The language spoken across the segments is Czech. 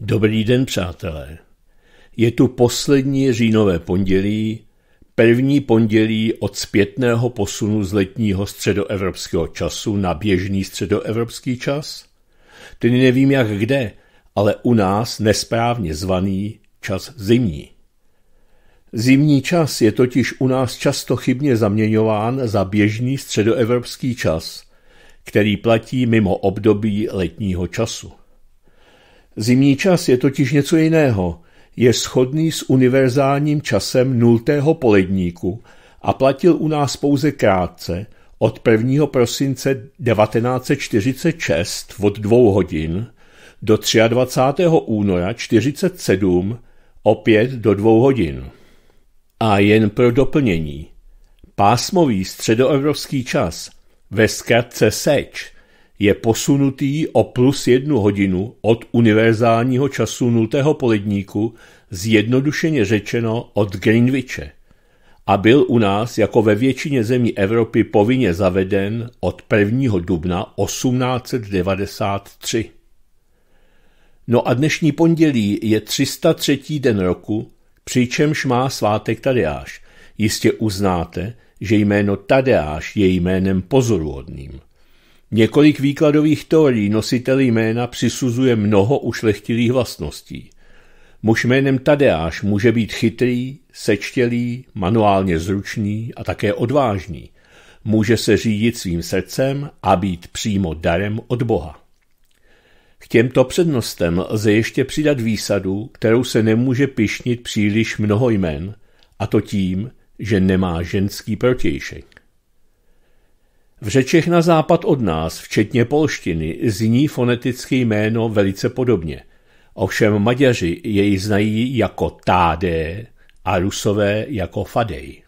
Dobrý den, přátelé. Je tu poslední říjnové pondělí, první pondělí od zpětného posunu z letního středoevropského času na běžný středoevropský čas. Tedy nevím jak kde, ale u nás nesprávně zvaný čas zimní. Zimní čas je totiž u nás často chybně zaměňován za běžný středoevropský čas, který platí mimo období letního času. Zimní čas je totiž něco jiného. Je shodný s univerzálním časem nultého poledníku a platil u nás pouze krátce, od 1. prosince 1946 od dvou hodin do 23. února 1947 opět do dvou hodin. A jen pro doplnění. Pásmový středoevropský čas, ve zkratce SEČ, je posunutý o plus jednu hodinu od univerzálního času nultého poledníku, zjednodušeně řečeno od Greenwiche, a byl u nás jako ve většině zemí Evropy povinně zaveden od 1. dubna 1893. No a dnešní pondělí je 303. den roku, přičemž má svátek Tadeáš. Jistě uznáte, že jméno Tadeáš je jménem pozoruhodným. Několik výkladových teorií nositelí jména přisuzuje mnoho ušlechtilých vlastností. Muž jménem Tadeáš může být chytrý, sečtělý, manuálně zručný a také odvážný. Může se řídit svým srdcem a být přímo darem od Boha. K těmto přednostem lze ještě přidat výsadu, kterou se nemůže pišnit příliš mnoho jmen, a to tím, že nemá ženský protějšek. V řečech na západ od nás, včetně polštiny, zní fonetické jméno velice podobně. Ovšem Maďaři jej znají jako Tádé a Rusové jako Fadej.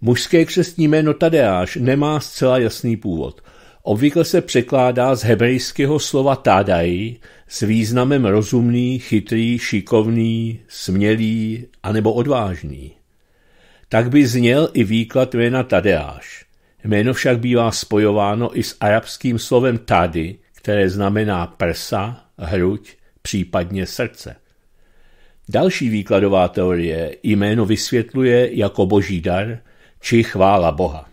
Mužské křestní jméno Tadeáš nemá zcela jasný původ. Obvykle se překládá z hebrejského slova tádaj s významem rozumný, chytrý, šikovný, smělý anebo odvážný. Tak by zněl i výklad jména Tadeáš. Jméno však bývá spojováno i s arabským slovem tady, které znamená prsa, hruď, případně srdce. Další výkladová teorie jméno vysvětluje jako boží dar či chvála Boha.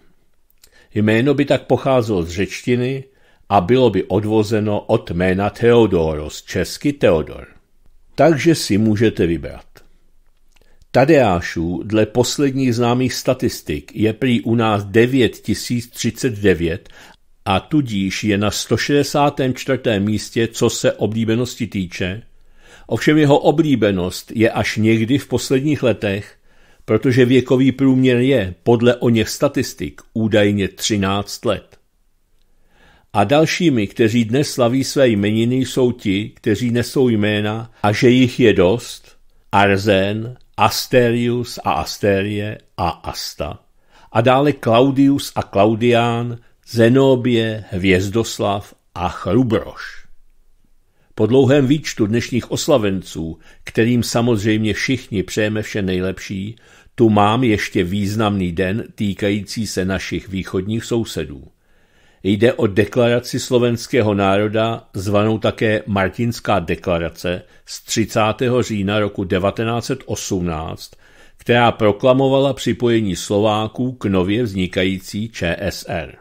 Jméno by tak pocházelo z řečtiny a bylo by odvozeno od jména Theodoros, česky Theodor. Takže si můžete vybrat. Tadeášů dle posledních známých statistik je prý u nás 9039 a tudíž je na 164. místě, co se oblíbenosti týče. Ovšem jeho oblíbenost je až někdy v posledních letech, protože věkový průměr je, podle o něch statistik, údajně 13 let. A dalšími, kteří dnes slaví své jmeniny, jsou ti, kteří nesou jména a že jich je dost, Arzen. Asterius a Asterie a Asta a dále Claudius a Claudián, Zenobie, Hvězdoslav a Chrubroš. Po dlouhém výčtu dnešních oslavenců, kterým samozřejmě všichni přejeme vše nejlepší, tu mám ještě významný den týkající se našich východních sousedů – Jde o deklaraci slovenského národa, zvanou také Martinská deklarace z 30. října roku 1918, která proklamovala připojení Slováků k nově vznikající ČSR.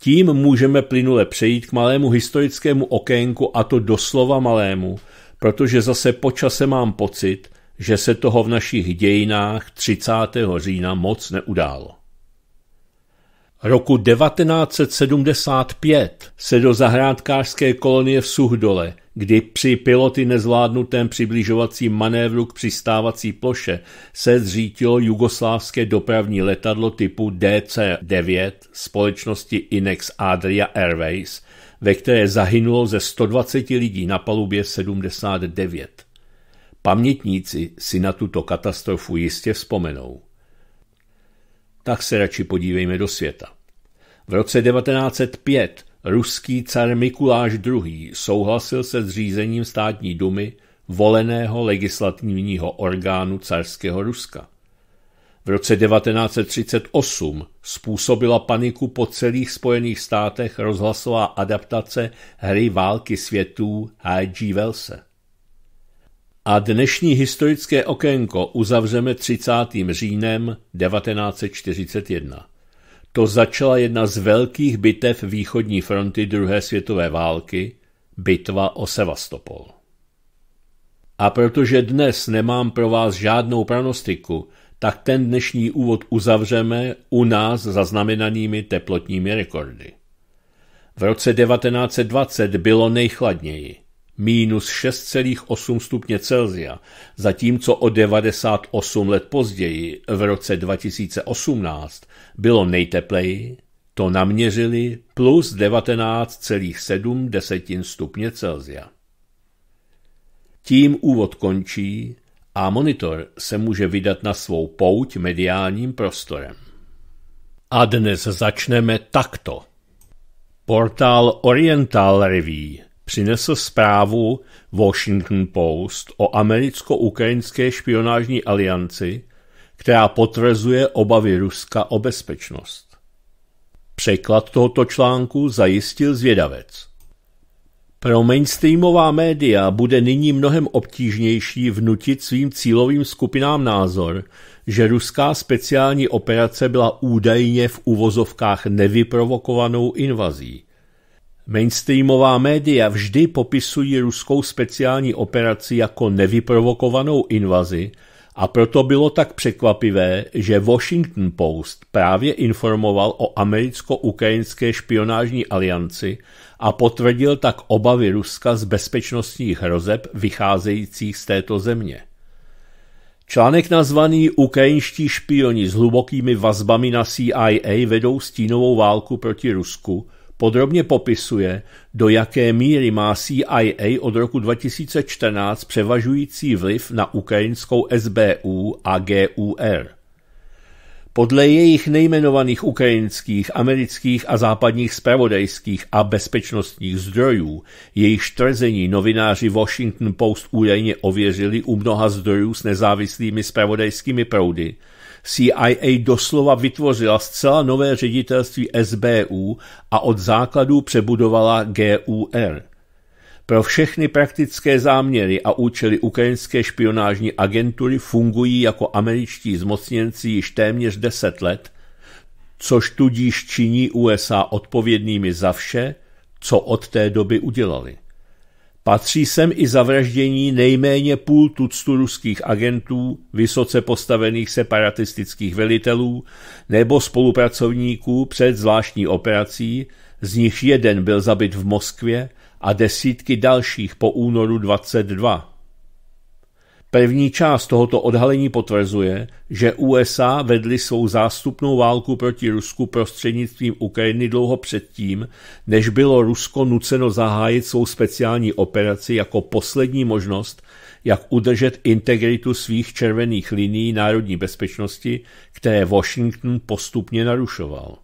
Tím můžeme plynule přejít k malému historickému okénku a to doslova malému, protože zase počase mám pocit, že se toho v našich dějinách 30. října moc neudálo roku 1975 se do zahrádkářské kolonie v Suhdole, kdy při piloty nezvládnutém přibližovacím manévru k přistávací ploše se zřítilo jugoslávské dopravní letadlo typu DC-9 společnosti Inex Adria Airways, ve které zahynulo ze 120 lidí na palubě 79. Pamětníci si na tuto katastrofu jistě vzpomenou tak se radši podívejme do světa. V roce 1905 ruský car Mikuláš II. souhlasil se zřízením státní dumy voleného legislativního orgánu carského Ruska. V roce 1938 způsobila paniku po celých Spojených státech rozhlasová adaptace hry války světů H.G. Wellse. A dnešní historické okénko uzavřeme 30. říjnem 1941. To začala jedna z velkých bitev východní fronty druhé světové války, bitva o Sevastopol. A protože dnes nemám pro vás žádnou pranostiku, tak ten dnešní úvod uzavřeme u nás zaznamenanými teplotními rekordy. V roce 1920 bylo nejchladněji minus 6,8 stupně Celsia, zatímco o 98 let později, v roce 2018, bylo nejtepleji, to naměřili plus 19,7 desetin stupně Celsia. Tím úvod končí a monitor se může vydat na svou pouť mediálním prostorem. A dnes začneme takto. Portál Oriental Review přinesl zprávu Washington Post o americko-ukrajinské špionážní alianci, která potvrzuje obavy Ruska o bezpečnost. Překlad tohoto článku zajistil zvědavec. Pro mainstreamová média bude nyní mnohem obtížnější vnutit svým cílovým skupinám názor, že ruská speciální operace byla údajně v uvozovkách nevyprovokovanou invazí. Mainstreamová média vždy popisují ruskou speciální operaci jako nevyprovokovanou invazi a proto bylo tak překvapivé, že Washington Post právě informoval o americko-ukrajinské špionážní alianci a potvrdil tak obavy Ruska z bezpečnostních hrozeb vycházejících z této země. Článek nazvaný Ukrajinští špioni s hlubokými vazbami na CIA vedou stínovou válku proti Rusku podrobně popisuje, do jaké míry má CIA od roku 2014 převažující vliv na ukrajinskou SBU a GUR. Podle jejich nejmenovaných ukrajinských, amerických a západních spravodajských a bezpečnostních zdrojů, jejich tvrzení novináři Washington Post údajně ověřili u mnoha zdrojů s nezávislými spravodajskými proudy – CIA doslova vytvořila zcela nové ředitelství SBU a od základů přebudovala GUR. Pro všechny praktické záměry a účely ukrajinské špionážní agentury fungují jako američtí zmocněnci již téměř 10 let, což tudíž činí USA odpovědnými za vše, co od té doby udělali. Patří sem i zavraždění nejméně půl tuctu ruských agentů, vysoce postavených separatistických velitelů nebo spolupracovníků před zvláštní operací, z nichž jeden byl zabit v Moskvě a desítky dalších po únoru 22. První část tohoto odhalení potvrzuje, že USA vedly svou zástupnou válku proti Rusku prostřednictvím Ukrajiny dlouho předtím, než bylo Rusko nuceno zahájit svou speciální operaci jako poslední možnost, jak udržet integritu svých červených linií národní bezpečnosti, které Washington postupně narušoval.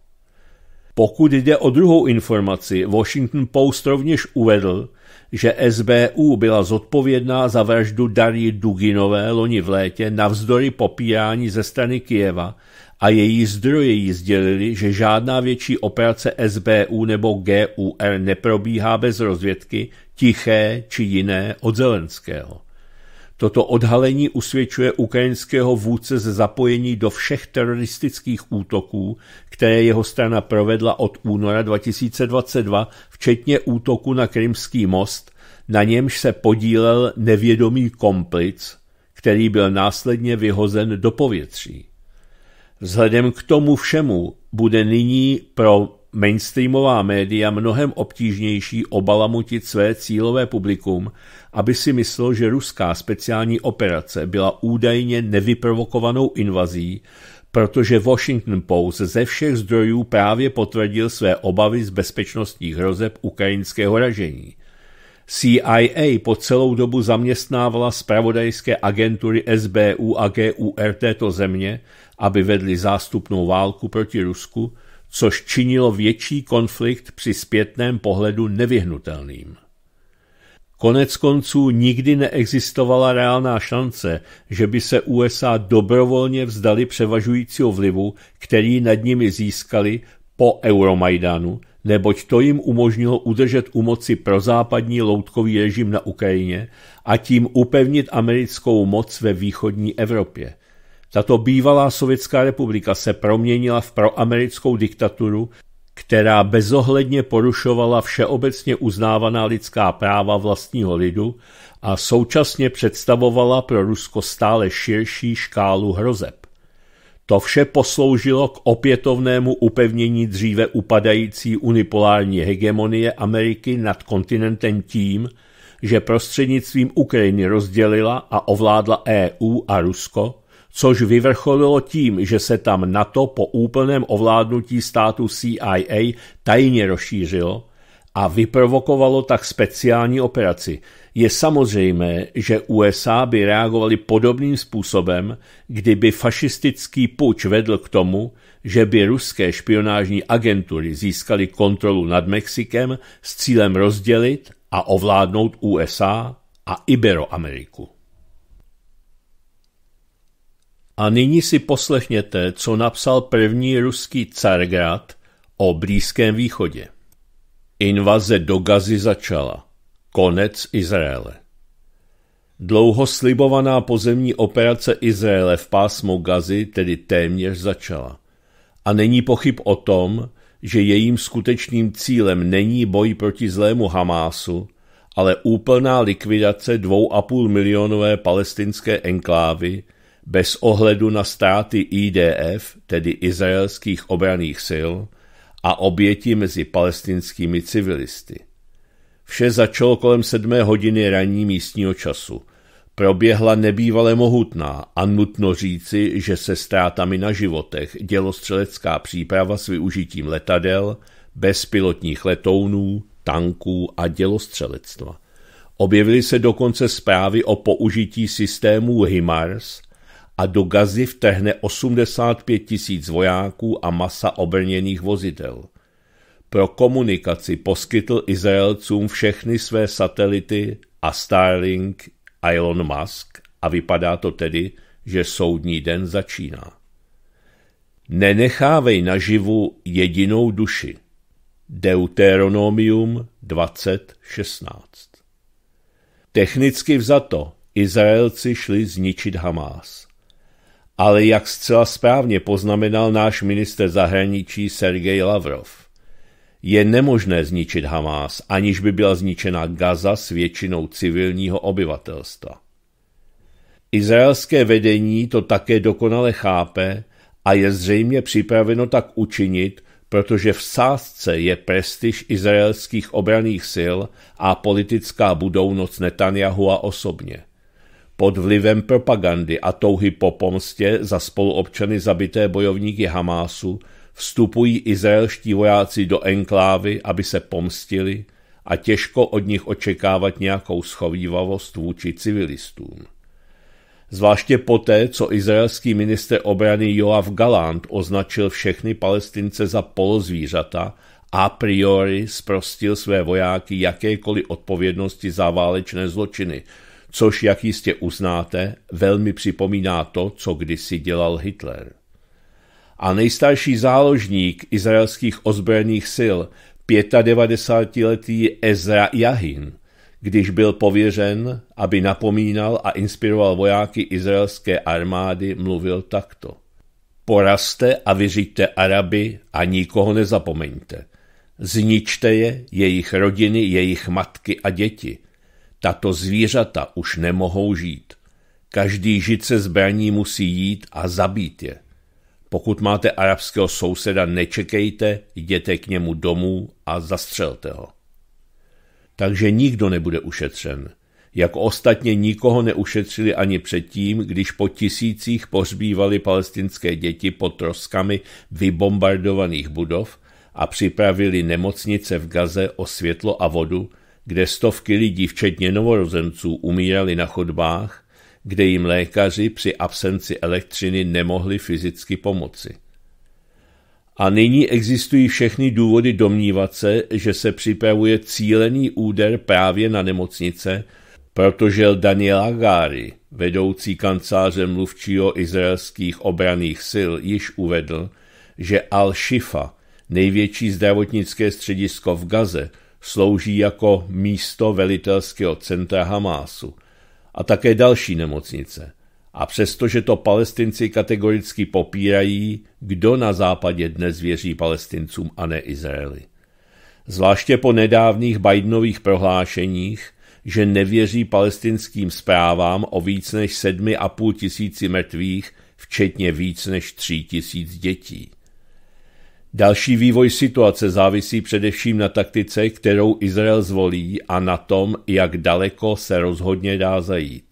Pokud jde o druhou informaci, Washington Post rovněž uvedl, že SBU byla zodpovědná za vraždu Darí Duginové loni v létě navzdory popírání ze strany Kijeva a její zdroje jí sdělili, že žádná větší operace SBU nebo GUR neprobíhá bez rozvědky, tiché či jiné od Zelenského. Toto odhalení usvědčuje ukrajinského vůdce ze zapojení do všech teroristických útoků, které jeho strana provedla od února 2022, včetně útoku na Krymský most, na němž se podílel nevědomý komplic, který byl následně vyhozen do povětří. Vzhledem k tomu všemu bude nyní pro mainstreamová média mnohem obtížnější obalamutit své cílové publikum, aby si myslel, že ruská speciální operace byla údajně nevyprovokovanou invazí, protože Washington Post ze všech zdrojů právě potvrdil své obavy z bezpečnostních hrozeb ukrajinského ražení. CIA po celou dobu zaměstnávala spravodajské agentury SBU a GUR této země, aby vedli zástupnou válku proti Rusku, což činilo větší konflikt při zpětném pohledu nevyhnutelným. Konec konců nikdy neexistovala reálná šance, že by se USA dobrovolně vzdali převažujícího vlivu, který nad nimi získali po Euromajdanu, neboť to jim umožnilo udržet u moci prozápadní loutkový režim na Ukrajině a tím upevnit americkou moc ve východní Evropě. Tato bývalá Sovětská republika se proměnila v proamerickou diktaturu, která bezohledně porušovala všeobecně uznávaná lidská práva vlastního lidu a současně představovala pro Rusko stále širší škálu hrozeb. To vše posloužilo k opětovnému upevnění dříve upadající unipolární hegemonie Ameriky nad kontinentem tím, že prostřednictvím Ukrajiny rozdělila a ovládla EU a Rusko což vyvrcholilo tím, že se tam NATO po úplném ovládnutí státu CIA tajně rozšířilo a vyprovokovalo tak speciální operaci. Je samozřejmé, že USA by reagovali podobným způsobem, kdyby fašistický puč vedl k tomu, že by ruské špionážní agentury získaly kontrolu nad Mexikem s cílem rozdělit a ovládnout USA a Iberoameriku. A nyní si poslechněte, co napsal první ruský Cargrad o Blízkém východě. Invaze do Gazy začala. Konec Izraele. Dlouho slibovaná pozemní operace Izraele v pásmu Gazy tedy téměř začala. A není pochyb o tom, že jejím skutečným cílem není boj proti zlému Hamásu, ale úplná likvidace dvou a půl milionové palestinské enklávy, bez ohledu na státy IDF, tedy izraelských obraných sil, a oběti mezi palestinskými civilisty. Vše začalo kolem sedmé hodiny ranní místního času. Proběhla nebývale mohutná a nutno říci, že se ztrátami na životech dělostřelecká příprava s využitím letadel, bezpilotních letounů, tanků a dělostřelectva. Objevily se dokonce zprávy o použití systémů HIMARS a do Gazy vtehne 85 tisíc vojáků a masa obrněných vozidel. Pro komunikaci poskytl Izraelcům všechny své satelity a Starlink a Elon Musk a vypadá to tedy, že soudní den začíná. Nenechávej naživu jedinou duši. Deuteronomium 20.16 Technicky vzato, Izraelci šli zničit Hamás ale jak zcela správně poznamenal náš minister zahraničí Sergej Lavrov. Je nemožné zničit Hamás, aniž by byla zničena Gaza s většinou civilního obyvatelstva. Izraelské vedení to také dokonale chápe a je zřejmě připraveno tak učinit, protože v sázce je prestiž izraelských obraných sil a politická budoucnost Netanyahu a osobně. Pod vlivem propagandy a touhy po pomstě za spoluobčany zabité bojovníky Hamásu vstupují izraelští vojáci do enklávy, aby se pomstili a těžko od nich očekávat nějakou schovývavost vůči civilistům. Zvláště poté, co izraelský minister obrany Joav Galant označil všechny palestince za polozvířata, a priori sprostil své vojáky jakékoliv odpovědnosti za válečné zločiny, což, jak jistě uznáte, velmi připomíná to, co kdysi dělal Hitler. A nejstarší záložník izraelských ozbrojených sil, 95-letý Ezra Jahin, když byl pověřen, aby napomínal a inspiroval vojáky izraelské armády, mluvil takto. Porazte a vyřiďte Araby a nikoho nezapomeňte. Zničte je, jejich rodiny, jejich matky a děti – tato zvířata už nemohou žít. Každý žid se zbraní musí jít a zabít je. Pokud máte arabského souseda, nečekejte, jděte k němu domů a zastřelte ho. Takže nikdo nebude ušetřen. Jak ostatně nikoho neušetřili ani předtím, když po tisících pořbívali palestinské děti pod troskami vybombardovaných budov a připravili nemocnice v Gaze o světlo a vodu, kde stovky lidí, včetně novorozenců, umírali na chodbách, kde jim lékaři při absenci elektřiny nemohli fyzicky pomoci. A nyní existují všechny důvody domnívat se, že se připravuje cílený úder právě na nemocnice, protože Daniela Gary, vedoucí kanceláře mluvčího izraelských obraných sil, již uvedl, že Al-Shifa, největší zdravotnické středisko v Gaze, slouží jako místo velitelského centra Hamásu a také další nemocnice. A přestože to palestinci kategoricky popírají, kdo na západě dnes věří palestincům a ne Izraeli. Zvláště po nedávných Bidenových prohlášeních, že nevěří palestinským zprávám o víc než 7,5 tisíci mrtvých, včetně víc než 3 tisíc dětí. Další vývoj situace závisí především na taktice, kterou Izrael zvolí a na tom, jak daleko se rozhodně dá zajít.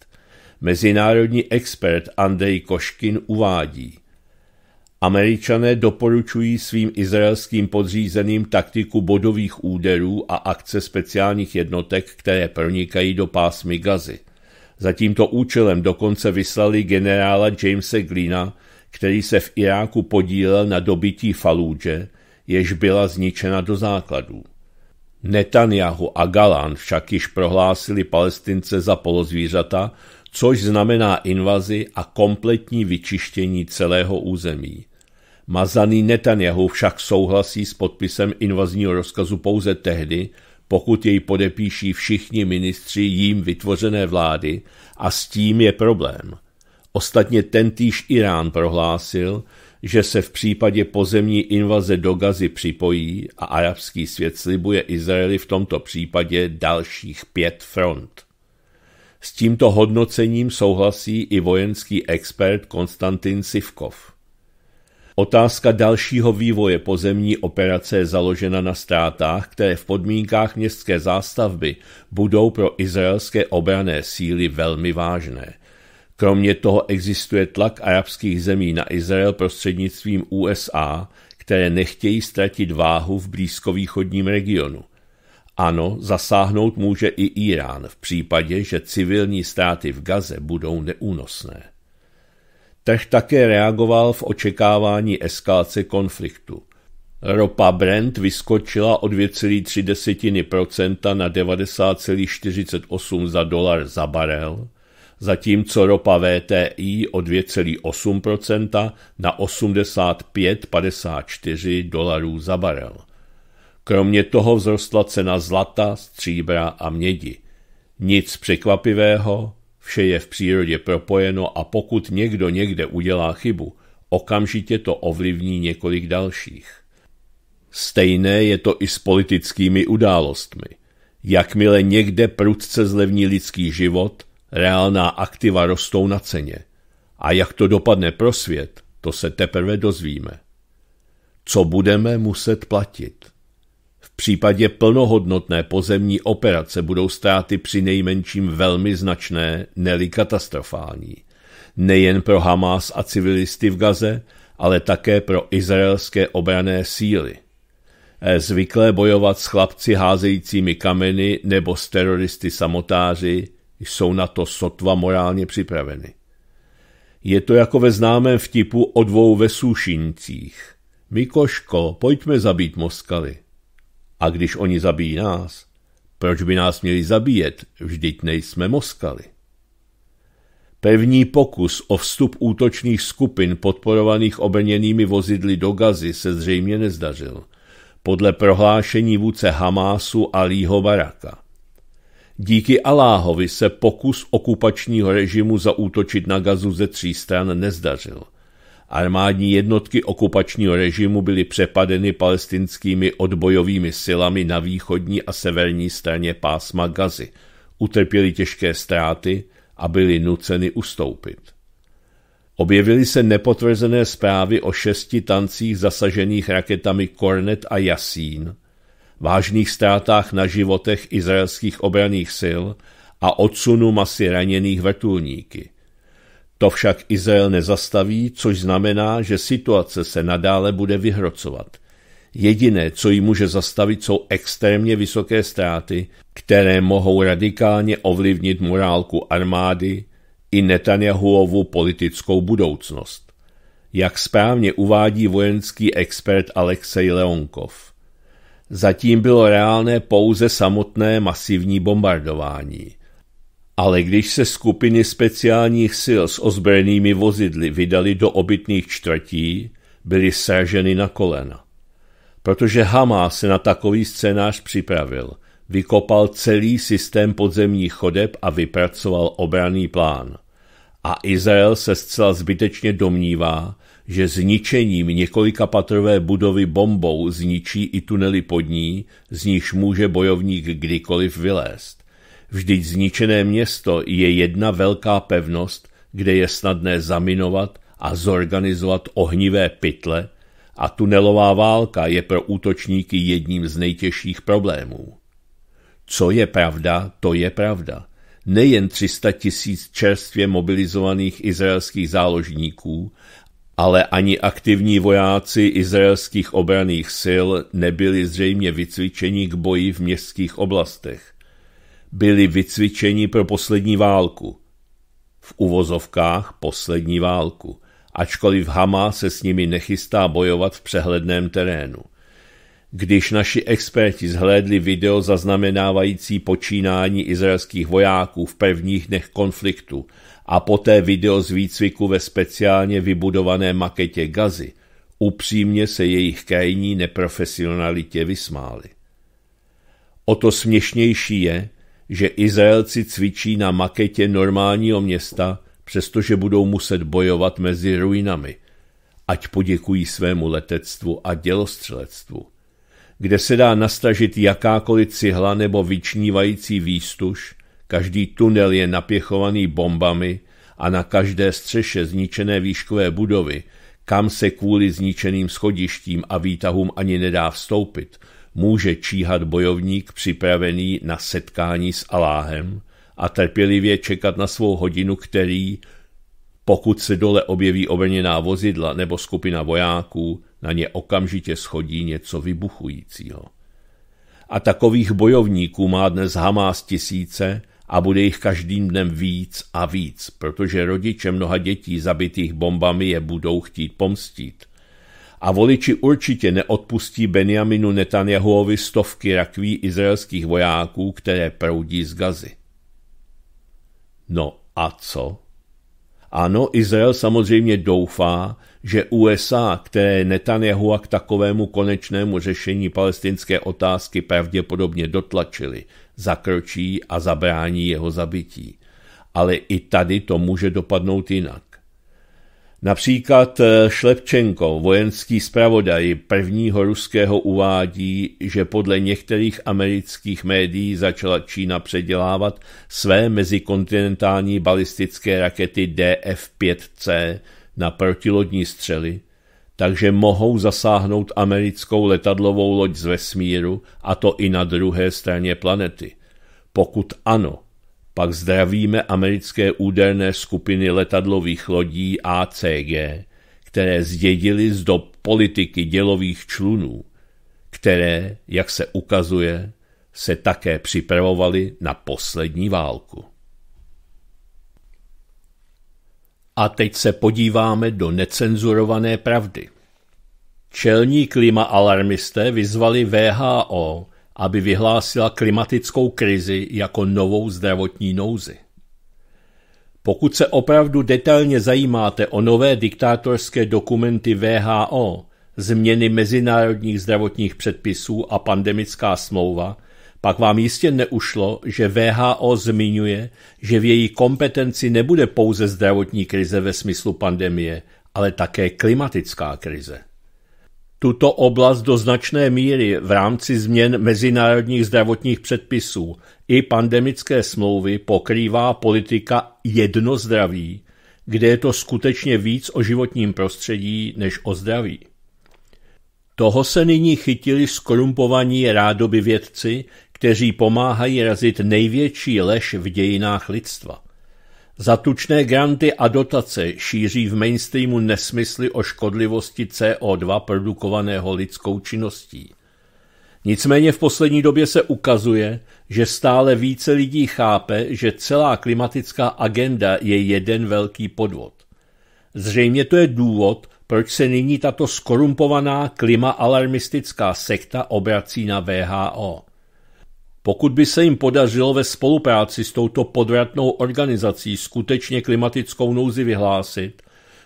Mezinárodní expert Andrej Koškin uvádí. Američané doporučují svým izraelským podřízeným taktiku bodových úderů a akce speciálních jednotek, které pronikají do pásmy gazy. Za tímto účelem dokonce vyslali generála Jamesa Gleena který se v Iráku podílel na dobití Falúdže, jež byla zničena do základů. Netanyahu a Galán však již prohlásili Palestince za polozvířata, což znamená invazi a kompletní vyčištění celého území. Mazaný Netanyahu však souhlasí s podpisem invazního rozkazu pouze tehdy, pokud jej podepíší všichni ministři jím vytvořené vlády a s tím je problém – Ostatně tentýž Irán prohlásil, že se v případě pozemní invaze do Gazy připojí a arabský svět slibuje Izraeli v tomto případě dalších pět front. S tímto hodnocením souhlasí i vojenský expert Konstantin Sivkov. Otázka dalšího vývoje pozemní operace je založena na ztrátách, které v podmínkách městské zástavby budou pro izraelské obrané síly velmi vážné. Kromě toho existuje tlak arabských zemí na Izrael prostřednictvím USA, které nechtějí ztratit váhu v blízkovýchodním regionu. Ano, zasáhnout může i Irán v případě, že civilní ztráty v Gaze budou neúnosné. Trh také reagoval v očekávání eskalace konfliktu. Ropa Brent vyskočila o 2,3% na 90,48 za dolar za barel – zatímco ropa VTI o 2,8% na 85,54 dolarů za barel. Kromě toho vzrostla cena zlata, stříbra a mědi. Nic překvapivého, vše je v přírodě propojeno a pokud někdo někde udělá chybu, okamžitě to ovlivní několik dalších. Stejné je to i s politickými událostmi. Jakmile někde prudce zlevní lidský život, reálná aktiva rostou na ceně. A jak to dopadne pro svět, to se teprve dozvíme. Co budeme muset platit? V případě plnohodnotné pozemní operace budou ztráty při nejmenším velmi značné, neli katastrofální. Nejen pro Hamas a civilisty v Gaze, ale také pro izraelské obrané síly. Zvyklé bojovat s chlapci házejícími kameny nebo s teroristy samotáři – jsou na to sotva morálně připraveny. Je to jako ve známém vtipu o dvou vesušincích. Mikoško, pojďme zabít Moskaly. A když oni zabijí nás, proč by nás měli zabíjet, vždyť nejsme Moskaly? Pevný pokus o vstup útočných skupin podporovaných obrněnými vozidly do Gazy se zřejmě nezdařil, podle prohlášení vůdce Hamásu a Lího Baraka. Díky Aláhovi se pokus okupačního režimu zaútočit na Gazu ze tří stran nezdařil. Armádní jednotky okupačního režimu byly přepadeny palestinskými odbojovými silami na východní a severní straně pásma Gazy, utrpěly těžké ztráty a byly nuceny ustoupit. Objevily se nepotvrzené zprávy o šesti tancích zasažených raketami Kornet a Jasín – vážných ztrátách na životech izraelských obraných sil a odsunu masy raněných vrtulníky. To však Izrael nezastaví, což znamená, že situace se nadále bude vyhrocovat. Jediné, co ji může zastavit, jsou extrémně vysoké ztráty, které mohou radikálně ovlivnit morálku armády i Netanyahuovu politickou budoucnost. Jak správně uvádí vojenský expert Alexej Leonkov. Zatím bylo reálné pouze samotné masivní bombardování. Ale když se skupiny speciálních sil s ozbrojenými vozidly vydali do obytných čtvrtí, byly sraženy na kolena. Protože Hamas se na takový scénář připravil, vykopal celý systém podzemních chodeb a vypracoval obraný plán. A Izrael se zcela zbytečně domnívá, že zničením několika patrové budovy bombou zničí i tunely pod ní, z nichž může bojovník kdykoliv vylézt. Vždyť zničené město je jedna velká pevnost, kde je snadné zaminovat a zorganizovat ohnivé pytle a tunelová válka je pro útočníky jedním z nejtěžších problémů. Co je pravda, to je pravda. Nejen 300 tisíc čerstvě mobilizovaných izraelských záložníků, ale ani aktivní vojáci izraelských obraných sil nebyli zřejmě vycvičeni k boji v městských oblastech. Byli vycvičeni pro poslední válku. V uvozovkách poslední válku, ačkoliv Hama se s nimi nechystá bojovat v přehledném terénu. Když naši experti zhlédli video zaznamenávající počínání izraelských vojáků v prvních dnech konfliktu a poté video z výcviku ve speciálně vybudované maketě gazy, upřímně se jejich kajní neprofesionalitě vysmáli. O to směšnější je, že Izraelci cvičí na maketě normálního města, přestože budou muset bojovat mezi ruinami, ať poděkují svému letectvu a dělostřelectvu, kde se dá nastažit jakákoliv cihla nebo vyčnívající výstuž, Každý tunel je napěchovaný bombami a na každé střeše zničené výškové budovy, kam se kvůli zničeným schodištím a výtahům ani nedá vstoupit, může číhat bojovník připravený na setkání s Aláhem a trpělivě čekat na svou hodinu, který, pokud se dole objeví obrněná vozidla nebo skupina vojáků, na ně okamžitě schodí něco vybuchujícího. A takových bojovníků má dnes Hamás tisíce a bude jich každým dnem víc a víc, protože rodiče mnoha dětí zabitých bombami je budou chtít pomstít. A voliči určitě neodpustí Benjaminu Netanyahuovi stovky rakví izraelských vojáků, které proudí z gazy. No a co? Ano, Izrael samozřejmě doufá, že USA, které Netanyahu a k takovému konečnému řešení palestinské otázky pravděpodobně dotlačili, zakročí a zabrání jeho zabití. Ale i tady to může dopadnout jinak. Například eh, Šlepčenko, vojenský zpravodaj prvního ruského, uvádí, že podle některých amerických médií začala Čína předělávat své mezikontinentální balistické rakety DF-5C na protilodní střely, takže mohou zasáhnout americkou letadlovou loď z vesmíru, a to i na druhé straně planety. Pokud ano, pak zdravíme americké úderné skupiny letadlových lodí ACG, které zdědili z dob politiky dělových člunů, které, jak se ukazuje, se také připravovali na poslední válku. A teď se podíváme do necenzurované pravdy. Čelní klimaalarmisté vyzvali VHO, aby vyhlásila klimatickou krizi jako novou zdravotní nouzi. Pokud se opravdu detailně zajímáte o nové diktátorské dokumenty VHO, změny mezinárodních zdravotních předpisů a pandemická smlouva – pak vám jistě neušlo, že VHO zmiňuje, že v její kompetenci nebude pouze zdravotní krize ve smyslu pandemie, ale také klimatická krize. Tuto oblast do značné míry v rámci změn mezinárodních zdravotních předpisů i pandemické smlouvy pokrývá politika jedno zdraví, kde je to skutečně víc o životním prostředí než o zdraví. Toho se nyní chytili skorumpovaní rádoby vědci, kteří pomáhají razit největší lež v dějinách lidstva. Zatučné granty a dotace šíří v mainstreamu nesmysly o škodlivosti CO2 produkovaného lidskou činností. Nicméně v poslední době se ukazuje, že stále více lidí chápe, že celá klimatická agenda je jeden velký podvod. Zřejmě to je důvod, proč se nyní tato skorumpovaná klima alarmistická sekta obrací na VHO. Pokud by se jim podařilo ve spolupráci s touto podvratnou organizací skutečně klimatickou nouzi vyhlásit,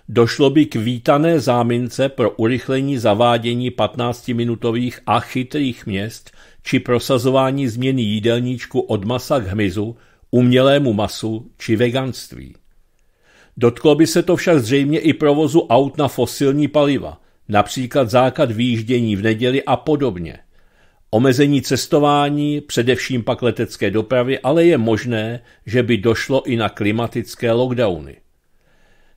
došlo by k vítané zámince pro urychlení zavádění 15-minutových a chytrých měst či prosazování změny jídelníčku od masa k hmyzu, umělému masu či veganství. Dotklo by se to však zřejmě i provozu aut na fosilní paliva, například zákaz výjíždění v neděli a podobně – Omezení cestování, především pak letecké dopravy, ale je možné, že by došlo i na klimatické lockdowny.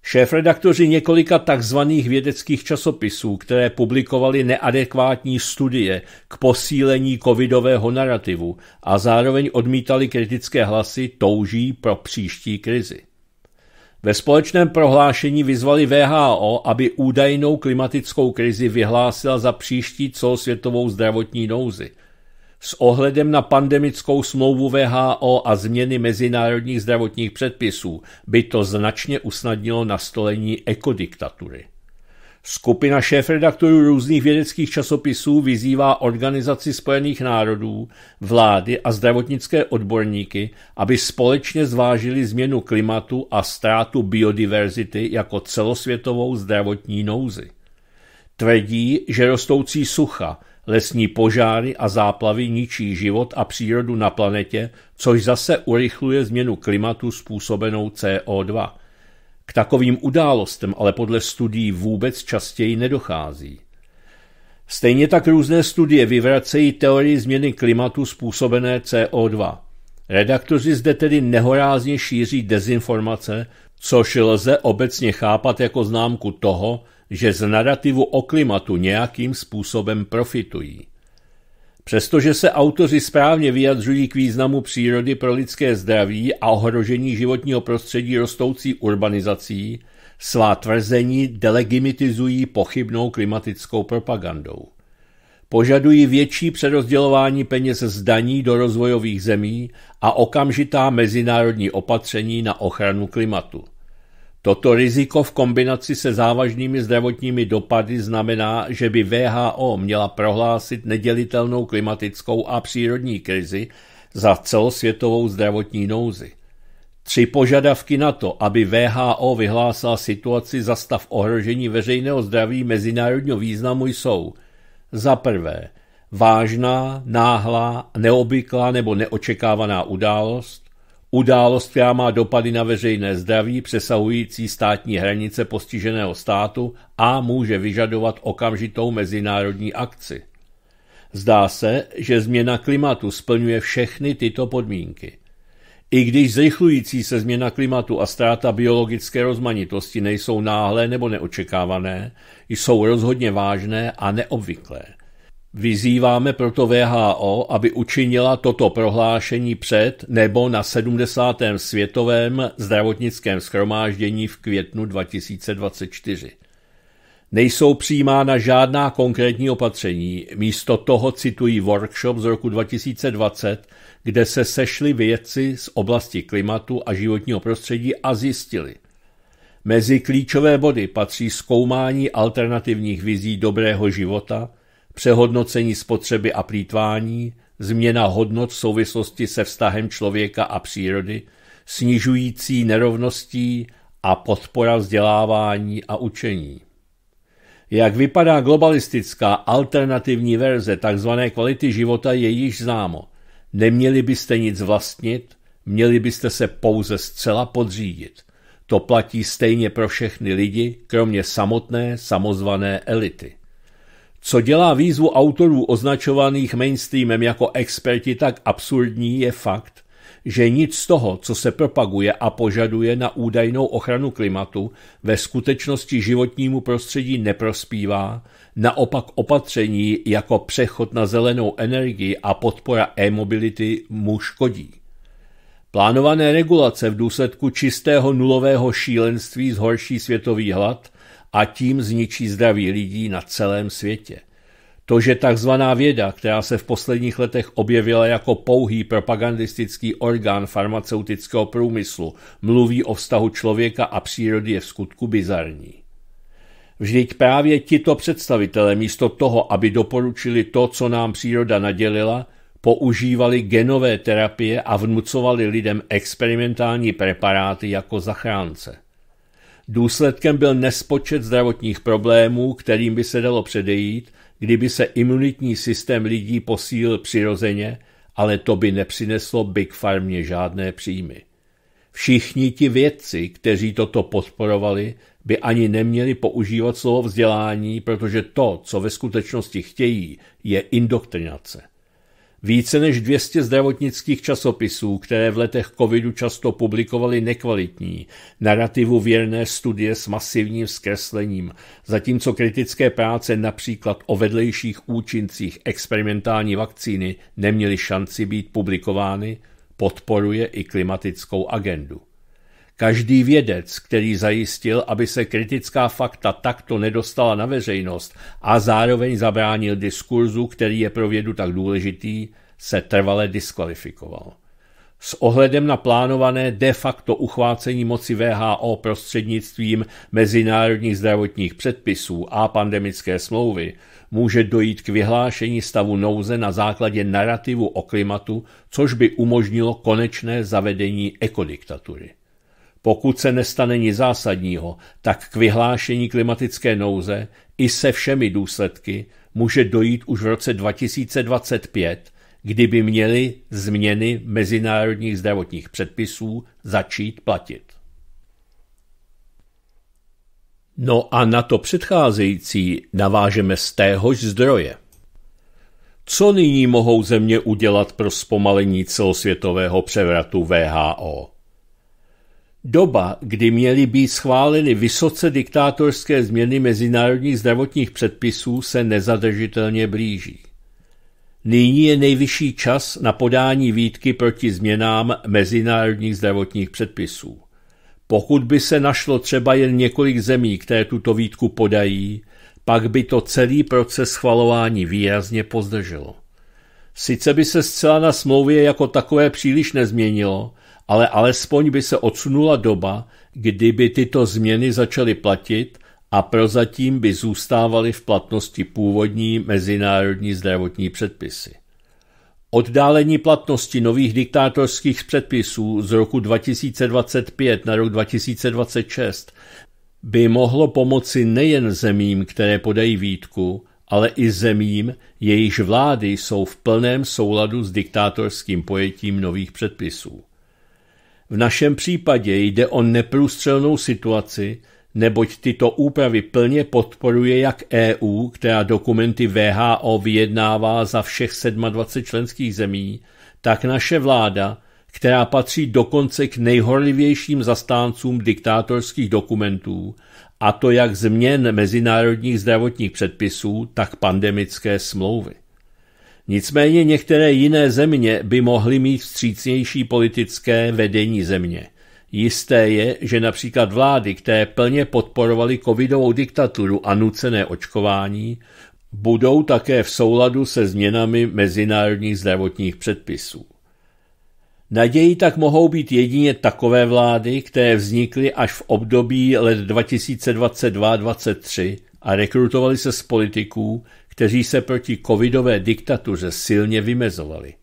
Šéfredaktoři několika tzv. vědeckých časopisů, které publikovali neadekvátní studie k posílení covidového narrativu a zároveň odmítali kritické hlasy, touží pro příští krizi. Ve společném prohlášení vyzvali VHO, aby údajnou klimatickou krizi vyhlásila za příští celosvětovou zdravotní nouzi. S ohledem na pandemickou smlouvu VHO a změny mezinárodních zdravotních předpisů by to značně usnadnilo nastolení ekodiktatury. Skupina šéfredaktorů různých vědeckých časopisů vyzývá Organizaci spojených národů, vlády a zdravotnické odborníky, aby společně zvážili změnu klimatu a ztrátu biodiverzity jako celosvětovou zdravotní nouzi. Tvrdí, že rostoucí sucha, lesní požáry a záplavy ničí život a přírodu na planetě, což zase urychluje změnu klimatu způsobenou CO2 – k takovým událostem ale podle studií vůbec častěji nedochází. Stejně tak různé studie vyvracejí teorii změny klimatu způsobené CO2. Redaktoři zde tedy nehorázně šíří dezinformace, což lze obecně chápat jako známku toho, že z narrativu o klimatu nějakým způsobem profitují. Přestože se autoři správně vyjadřují k významu přírody pro lidské zdraví a ohrožení životního prostředí rostoucí urbanizací, svá tvrzení delegimitizují pochybnou klimatickou propagandou. Požadují větší přerozdělování peněz z daní do rozvojových zemí a okamžitá mezinárodní opatření na ochranu klimatu. Toto riziko v kombinaci se závažnými zdravotními dopady znamená, že by VHO měla prohlásit nedělitelnou klimatickou a přírodní krizi za celosvětovou zdravotní nouzi. Tři požadavky na to, aby VHO vyhlásila situaci za stav ohrožení veřejného zdraví mezinárodního významu jsou za prvé vážná, náhlá, neobvyklá nebo neočekávaná událost, Událost, která má dopady na veřejné zdraví přesahující státní hranice postiženého státu a může vyžadovat okamžitou mezinárodní akci. Zdá se, že změna klimatu splňuje všechny tyto podmínky. I když zrychlující se změna klimatu a ztráta biologické rozmanitosti nejsou náhlé nebo neočekávané, jsou rozhodně vážné a neobvyklé – Vyzýváme proto VHO, aby učinila toto prohlášení před nebo na 70. světovém zdravotnickém schromáždění v květnu 2024. Nejsou přijímána žádná konkrétní opatření, místo toho citují workshop z roku 2020, kde se sešli vědci z oblasti klimatu a životního prostředí a zjistili – Mezi klíčové body patří zkoumání alternativních vizí dobrého života, přehodnocení spotřeby a plítvání, změna hodnot v souvislosti se vztahem člověka a přírody, snižující nerovností a podpora vzdělávání a učení. Jak vypadá globalistická alternativní verze tzv. kvality života je již známo. Neměli byste nic vlastnit, měli byste se pouze zcela podřídit. To platí stejně pro všechny lidi, kromě samotné samozvané elity. Co dělá výzvu autorů označovaných mainstreamem jako experti tak absurdní je fakt, že nic z toho, co se propaguje a požaduje na údajnou ochranu klimatu, ve skutečnosti životnímu prostředí neprospívá, naopak opatření jako přechod na zelenou energii a podpora e-mobility mu škodí. Plánované regulace v důsledku čistého nulového šílenství zhorší světový hlad a tím zničí zdraví lidí na celém světě. To, že tzv. věda, která se v posledních letech objevila jako pouhý propagandistický orgán farmaceutického průmyslu, mluví o vztahu člověka a přírody, je v skutku bizarní. Vždyť právě tito představitelé místo toho, aby doporučili to, co nám příroda nadělila, používali genové terapie a vnucovali lidem experimentální preparáty jako zachránce. Důsledkem byl nespočet zdravotních problémů, kterým by se dalo předejít, kdyby se imunitní systém lidí posílil přirozeně, ale to by nepřineslo Big Farmě žádné příjmy. Všichni ti vědci, kteří toto podporovali, by ani neměli používat slovo vzdělání, protože to, co ve skutečnosti chtějí, je indoktrinace. Více než 200 zdravotnických časopisů, které v letech covidu často publikovaly nekvalitní, narrativu věrné studie s masivním zkreslením, zatímco kritické práce například o vedlejších účincích experimentální vakcíny neměly šanci být publikovány, podporuje i klimatickou agendu. Každý vědec, který zajistil, aby se kritická fakta takto nedostala na veřejnost a zároveň zabránil diskurzu, který je pro vědu tak důležitý, se trvale diskvalifikoval. S ohledem na plánované de facto uchvácení moci VHO prostřednictvím mezinárodních zdravotních předpisů a pandemické smlouvy může dojít k vyhlášení stavu nouze na základě narrativu o klimatu, což by umožnilo konečné zavedení ekodiktatury. Pokud se nestane nic zásadního, tak k vyhlášení klimatické nouze i se všemi důsledky může dojít už v roce 2025, kdyby měly změny mezinárodních zdravotních předpisů začít platit. No a na to předcházející navážeme z téhož zdroje. Co nyní mohou země udělat pro zpomalení celosvětového převratu VHO? Doba, kdy měly být schváleny vysoce diktátorské změny mezinárodních zdravotních předpisů, se nezadržitelně blíží. Nyní je nejvyšší čas na podání výtky proti změnám mezinárodních zdravotních předpisů. Pokud by se našlo třeba jen několik zemí, které tuto výtku podají, pak by to celý proces schvalování výrazně pozdrželo. Sice by se zcela na smlouvě jako takové příliš nezměnilo, ale alespoň by se odsunula doba, kdyby tyto změny začaly platit a prozatím by zůstávaly v platnosti původní mezinárodní zdravotní předpisy. Oddálení platnosti nových diktátorských předpisů z roku 2025 na rok 2026 by mohlo pomoci nejen zemím, které podají výtku, ale i zemím, jejichž vlády jsou v plném souladu s diktátorským pojetím nových předpisů. V našem případě jde o neprůstřelnou situaci, neboť tyto úpravy plně podporuje jak EU, která dokumenty VHO vyjednává za všech 27 členských zemí, tak naše vláda, která patří dokonce k nejhorlivějším zastáncům diktátorských dokumentů, a to jak změn mezinárodních zdravotních předpisů, tak pandemické smlouvy. Nicméně některé jiné země by mohly mít vstřícnější politické vedení země. Jisté je, že například vlády, které plně podporovaly covidovou diktaturu a nucené očkování, budou také v souladu se změnami mezinárodních zdravotních předpisů. Naději tak mohou být jedině takové vlády, které vznikly až v období let 2022-2023 a rekrutovaly se z politiků, kteří se proti covidové diktatuře silně vymezovali.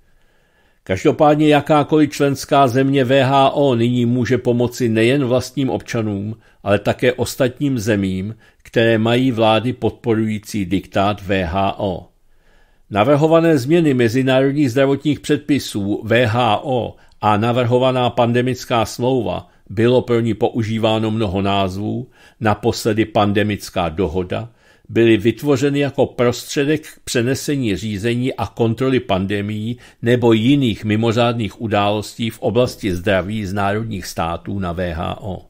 Každopádně jakákoliv členská země VHO nyní může pomoci nejen vlastním občanům, ale také ostatním zemím, které mají vlády podporující diktát VHO. Navrhované změny mezinárodních zdravotních předpisů VHO a navrhovaná pandemická smlouva bylo pro ní používáno mnoho názvů, naposledy pandemická dohoda – byly vytvořeny jako prostředek k přenesení řízení a kontroly pandemií nebo jiných mimořádných událostí v oblasti zdraví z národních států na VHO.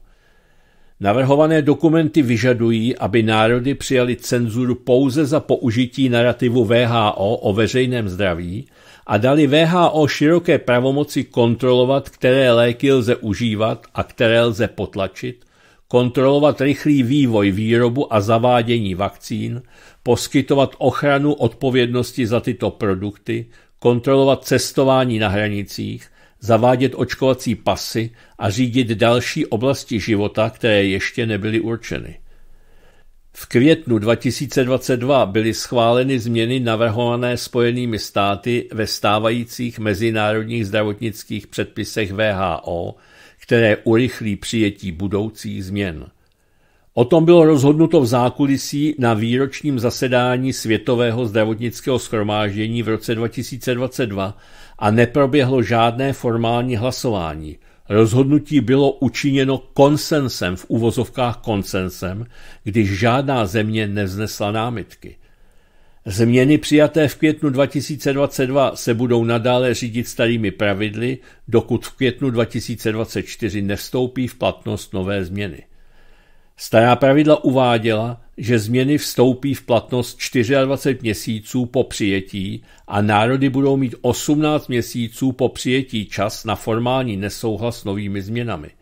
Navrhované dokumenty vyžadují, aby národy přijali cenzuru pouze za použití narrativu VHO o veřejném zdraví a dali VHO široké pravomoci kontrolovat, které léky lze užívat a které lze potlačit – kontrolovat rychlý vývoj výrobu a zavádění vakcín, poskytovat ochranu odpovědnosti za tyto produkty, kontrolovat cestování na hranicích, zavádět očkovací pasy a řídit další oblasti života, které ještě nebyly určeny. V květnu 2022 byly schváleny změny navrhované Spojenými státy ve stávajících mezinárodních zdravotnických předpisech VHO, které urychlí přijetí budoucích změn. O tom bylo rozhodnuto v zákulisí na výročním zasedání Světového zdravotnického schromáždění v roce 2022 a neproběhlo žádné formální hlasování. Rozhodnutí bylo učiněno konsensem v uvozovkách konsensem, když žádná země nevznesla námitky. Změny přijaté v květnu 2022 se budou nadále řídit starými pravidly, dokud v květnu 2024 nevstoupí v platnost nové změny. Stará pravidla uváděla, že změny vstoupí v platnost 24 měsíců po přijetí a národy budou mít 18 měsíců po přijetí čas na formální nesouhlas s novými změnami –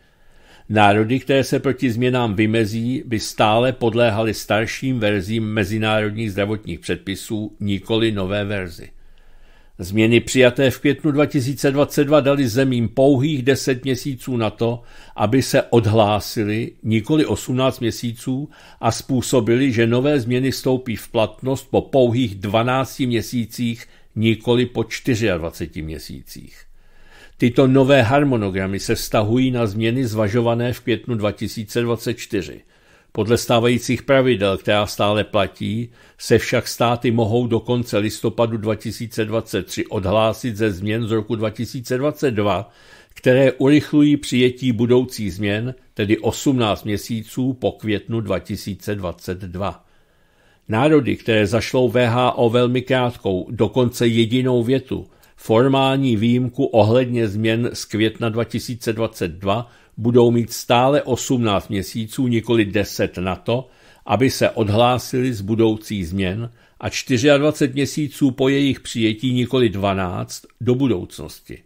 Národy, které se proti změnám vymezí, by stále podléhaly starším verzím mezinárodních zdravotních předpisů, nikoli nové verzi. Změny přijaté v květnu 2022 dali zemím pouhých 10 měsíců na to, aby se odhlásili, nikoli 18 měsíců, a způsobili, že nové změny stoupí v platnost po pouhých 12 měsících, nikoli po 24 měsících. Tyto nové harmonogramy se vztahují na změny zvažované v květnu 2024. Podle stávajících pravidel, která stále platí, se však státy mohou do konce listopadu 2023 odhlásit ze změn z roku 2022, které urychlují přijetí budoucí změn, tedy 18 měsíců po květnu 2022. Národy, které zašlou VHO velmi krátkou, dokonce jedinou větu – Formální výjimku ohledně změn z května 2022 budou mít stále 18 měsíců, nikoli 10 na to, aby se odhlásili z budoucích změn a 24 měsíců po jejich přijetí, nikoli 12, do budoucnosti.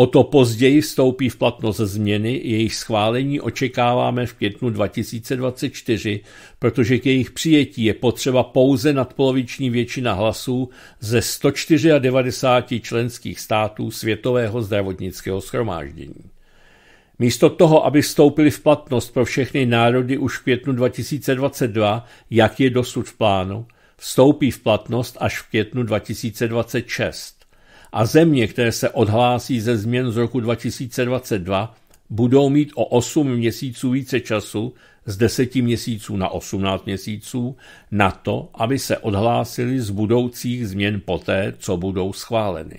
O to později vstoupí v platnost změny, jejich schválení očekáváme v květnu 2024, protože k jejich přijetí je potřeba pouze nadpoloviční většina hlasů ze 194 členských států Světového zdravotnického schromáždění. Místo toho, aby vstoupili v platnost pro všechny národy už v květnu 2022, jak je dosud v plánu, vstoupí v platnost až v květnu 2026 a země, které se odhlásí ze změn z roku 2022, budou mít o 8 měsíců více času z 10 měsíců na 18 měsíců na to, aby se odhlásili z budoucích změn poté, co budou schváleny.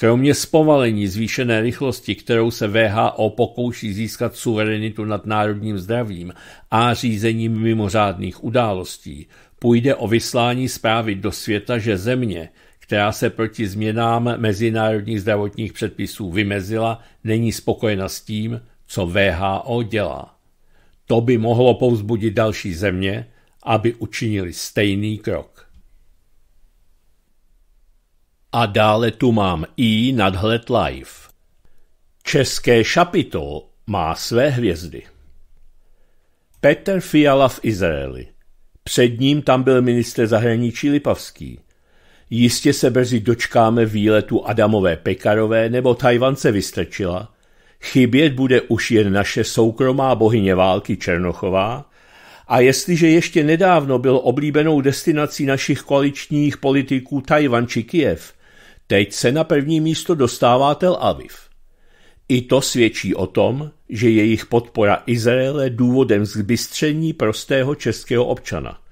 Kromě zpomalení zvýšené rychlosti, kterou se VHO pokouší získat suverenitu nad národním zdravím a řízením mimořádných událostí, půjde o vyslání zprávy do světa, že země, která se proti změnám mezinárodních zdravotních předpisů vymezila, není spokojena s tím, co VHO dělá. To by mohlo povzbudit další země, aby učinili stejný krok. A dále tu mám i nadhled live. České šapito má své hvězdy. Petr Fiala v Izraeli. Před ním tam byl minister zahraničí Lipavský – Jistě se brzy dočkáme výletu Adamové Pekarové nebo Tajvance vystrčila. Chybět bude už jen naše soukromá bohyně války Černochová, a jestliže ještě nedávno byl oblíbenou destinací našich koaličních politiků Tajvan či Kiev, teď se na první místo dostává Tel Aviv. I to svědčí o tom, že jejich podpora Izraele důvodem zbystření prostého českého občana –